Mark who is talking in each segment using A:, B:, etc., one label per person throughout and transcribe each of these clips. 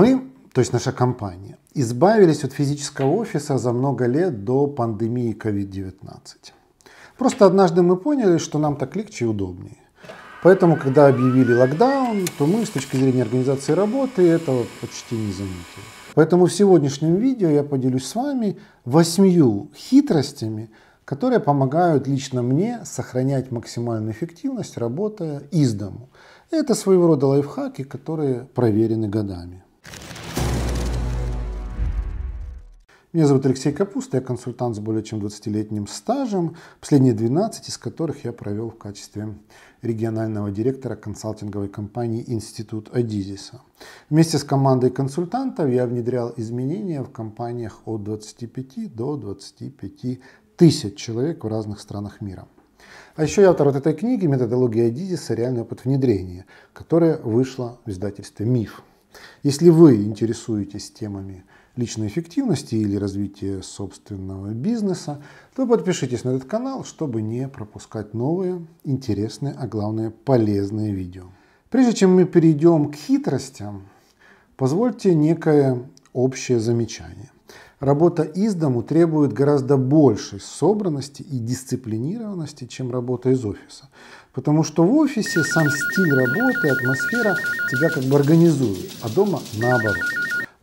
A: Мы, то есть наша компания, избавились от физического офиса за много лет до пандемии COVID-19. Просто однажды мы поняли, что нам так легче и удобнее. Поэтому, когда объявили локдаун, то мы с точки зрения организации работы этого почти не заметили. Поэтому в сегодняшнем видео я поделюсь с вами восьмью хитростями, которые помогают лично мне сохранять максимальную эффективность, работая из дому. Это своего рода лайфхаки, которые проверены годами. Меня зовут Алексей Капуста, я консультант с более чем 20-летним стажем, последние 12 из которых я провел в качестве регионального директора консалтинговой компании «Институт Адизиса». Вместе с командой консультантов я внедрял изменения в компаниях от 25 до 25 тысяч человек в разных странах мира. А еще я автор вот этой книги «Методология Адизиса. Реальный опыт внедрения», которая вышла в издательстве «Миф». Если вы интересуетесь темами личной эффективности или развития собственного бизнеса, то подпишитесь на этот канал, чтобы не пропускать новые, интересные, а главное полезные видео. Прежде чем мы перейдем к хитростям, позвольте некое общее замечание. Работа из дому требует гораздо большей собранности и дисциплинированности, чем работа из офиса. Потому что в офисе сам стиль работы, атмосфера тебя как бы организуют, а дома наоборот.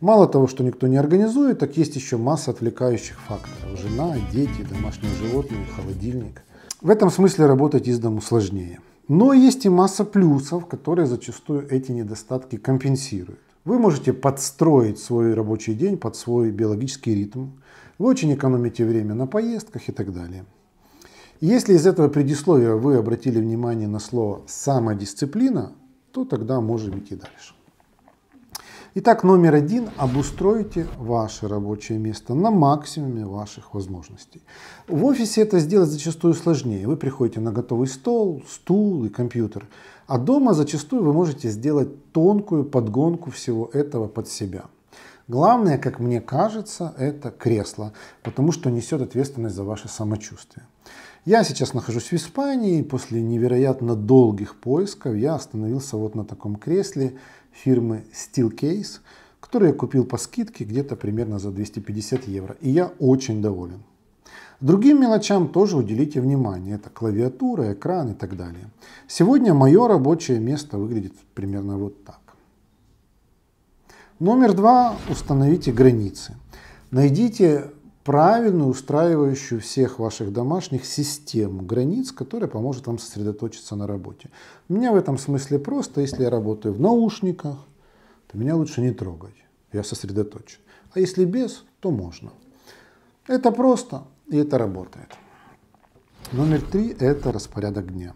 A: Мало того, что никто не организует, так есть еще масса отвлекающих факторов. Жена, дети, домашние животные, холодильник. В этом смысле работать из дому сложнее. Но есть и масса плюсов, которые зачастую эти недостатки компенсируют. Вы можете подстроить свой рабочий день под свой биологический ритм. Вы очень экономите время на поездках и так далее. Если из этого предисловия вы обратили внимание на слово «самодисциплина», то тогда можем идти дальше. Итак, номер один – обустройте ваше рабочее место на максимуме ваших возможностей. В офисе это сделать зачастую сложнее. Вы приходите на готовый стол, стул и компьютер. А дома зачастую вы можете сделать тонкую подгонку всего этого под себя. Главное, как мне кажется, это кресло, потому что несет ответственность за ваше самочувствие. Я сейчас нахожусь в Испании, и после невероятно долгих поисков я остановился вот на таком кресле фирмы Steelcase, который я купил по скидке где-то примерно за 250 евро, и я очень доволен. Другим мелочам тоже уделите внимание. Это клавиатура, экран и так далее. Сегодня мое рабочее место выглядит примерно вот так. Номер два – установите границы. Найдите правильную, устраивающую всех ваших домашних систему границ, которая поможет вам сосредоточиться на работе. У меня в этом смысле просто, если я работаю в наушниках, то меня лучше не трогать, я сосредоточен. А если без, то можно. Это просто и это работает. Номер три – это распорядок дня.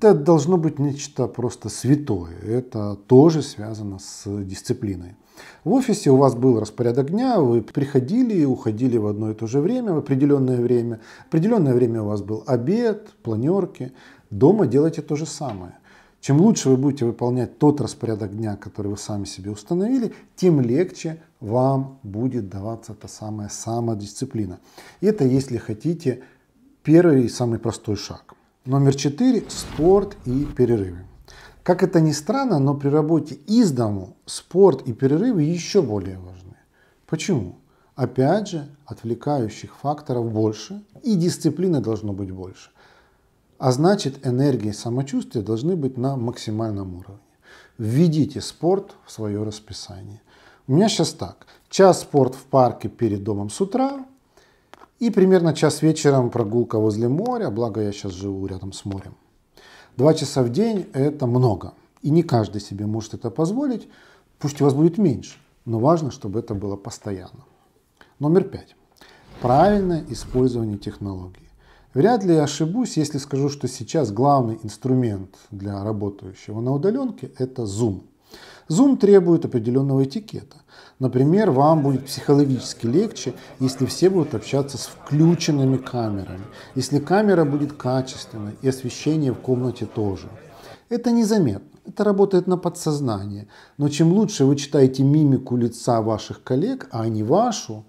A: Это должно быть нечто просто святое. Это тоже связано с дисциплиной. В офисе у вас был распорядок дня, вы приходили и уходили в одно и то же время, в определенное время. В определенное время у вас был обед, планерки. Дома делайте то же самое. Чем лучше вы будете выполнять тот распорядок дня, который вы сами себе установили, тем легче вам будет даваться та самая самодисциплина. И это, если хотите, первый и самый простой шаг. Номер четыре – спорт и перерывы. Как это ни странно, но при работе из дому спорт и перерывы еще более важны. Почему? Опять же, отвлекающих факторов больше и дисциплины должно быть больше. А значит, энергия и самочувствие должны быть на максимальном уровне. Введите спорт в свое расписание. У меня сейчас так. Час спорт в парке перед домом с утра, и примерно час вечером прогулка возле моря, благо я сейчас живу рядом с морем. Два часа в день – это много. И не каждый себе может это позволить. Пусть у вас будет меньше, но важно, чтобы это было постоянно. Номер пять. Правильное использование технологий. Вряд ли я ошибусь, если скажу, что сейчас главный инструмент для работающего на удаленке – это Zoom – Zoom требует определенного этикета. Например, вам будет психологически легче, если все будут общаться с включенными камерами, если камера будет качественной и освещение в комнате тоже. Это незаметно, это работает на подсознание. Но чем лучше вы читаете мимику лица ваших коллег, а не вашу,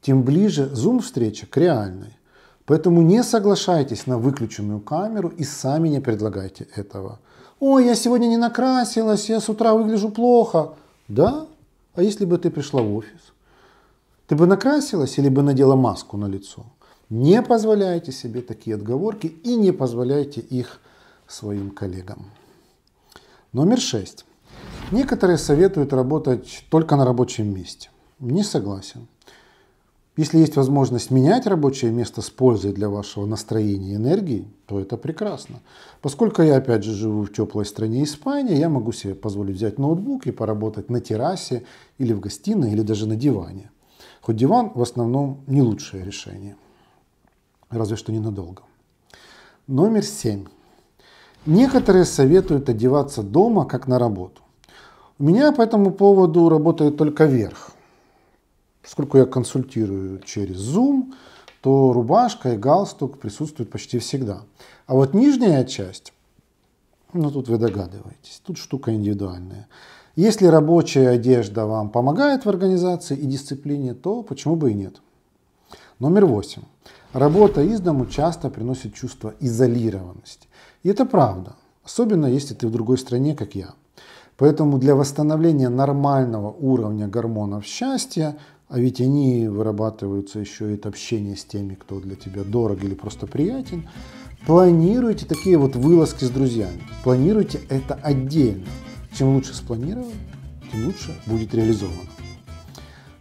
A: тем ближе зум-встреча к реальной. Поэтому не соглашайтесь на выключенную камеру и сами не предлагайте этого. «Ой, я сегодня не накрасилась, я с утра выгляжу плохо». Да? А если бы ты пришла в офис? Ты бы накрасилась или бы надела маску на лицо? Не позволяйте себе такие отговорки и не позволяйте их своим коллегам. Номер шесть. Некоторые советуют работать только на рабочем месте. Не согласен. Если есть возможность менять рабочее место с пользой для вашего настроения и энергии, то это прекрасно. Поскольку я опять же живу в теплой стране Испании, я могу себе позволить взять ноутбук и поработать на террасе или в гостиной, или даже на диване. Хоть диван в основном не лучшее решение. Разве что ненадолго. Номер семь. Некоторые советуют одеваться дома, как на работу. У меня по этому поводу работает только верх. Поскольку я консультирую через Zoom, то рубашка и галстук присутствуют почти всегда. А вот нижняя часть, ну тут вы догадываетесь, тут штука индивидуальная. Если рабочая одежда вам помогает в организации и дисциплине, то почему бы и нет. Номер восемь. Работа из дому часто приносит чувство изолированности. И это правда, особенно если ты в другой стране, как я. Поэтому для восстановления нормального уровня гормонов счастья а ведь они вырабатываются еще и от общения с теми, кто для тебя дорог или просто приятен. Планируйте такие вот вылазки с друзьями. Планируйте это отдельно. Чем лучше спланировано, тем лучше будет реализовано.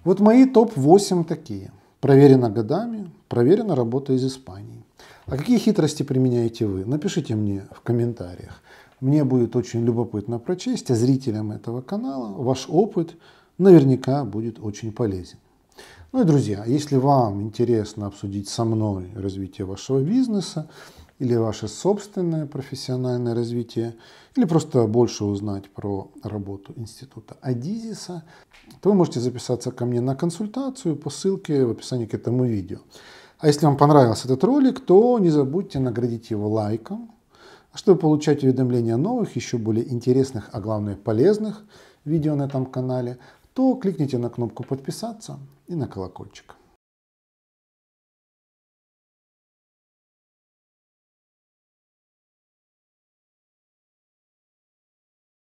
A: Вот мои топ-8 такие. Проверено годами, проверена работа из Испании. А какие хитрости применяете вы? Напишите мне в комментариях. Мне будет очень любопытно прочесть, а зрителям этого канала ваш опыт – наверняка будет очень полезен. Ну и, друзья, если вам интересно обсудить со мной развитие вашего бизнеса или ваше собственное профессиональное развитие, или просто больше узнать про работу Института Адизиса, то вы можете записаться ко мне на консультацию по ссылке в описании к этому видео. А если вам понравился этот ролик, то не забудьте наградить его лайком, чтобы получать уведомления о новых, еще более интересных, а главное полезных видео на этом канале – то кликните на кнопку подписаться и на колокольчик.